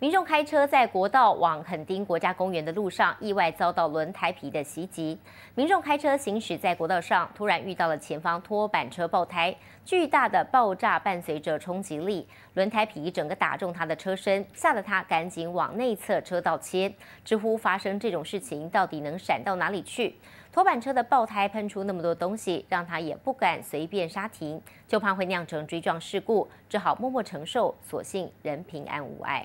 民众开车在国道往垦丁国家公园的路上，意外遭到轮胎皮的袭击。民众开车行驶在国道上，突然遇到了前方拖板车爆胎，巨大的爆炸伴随着冲击力，轮胎皮整个打中他的车身，吓得他赶紧往内侧车道切，知乎发生这种事情到底能闪到哪里去？拖板车的爆胎喷出那么多东西，让他也不敢随便刹停，就怕会酿成追撞事故，只好默默承受。所幸人平安无碍。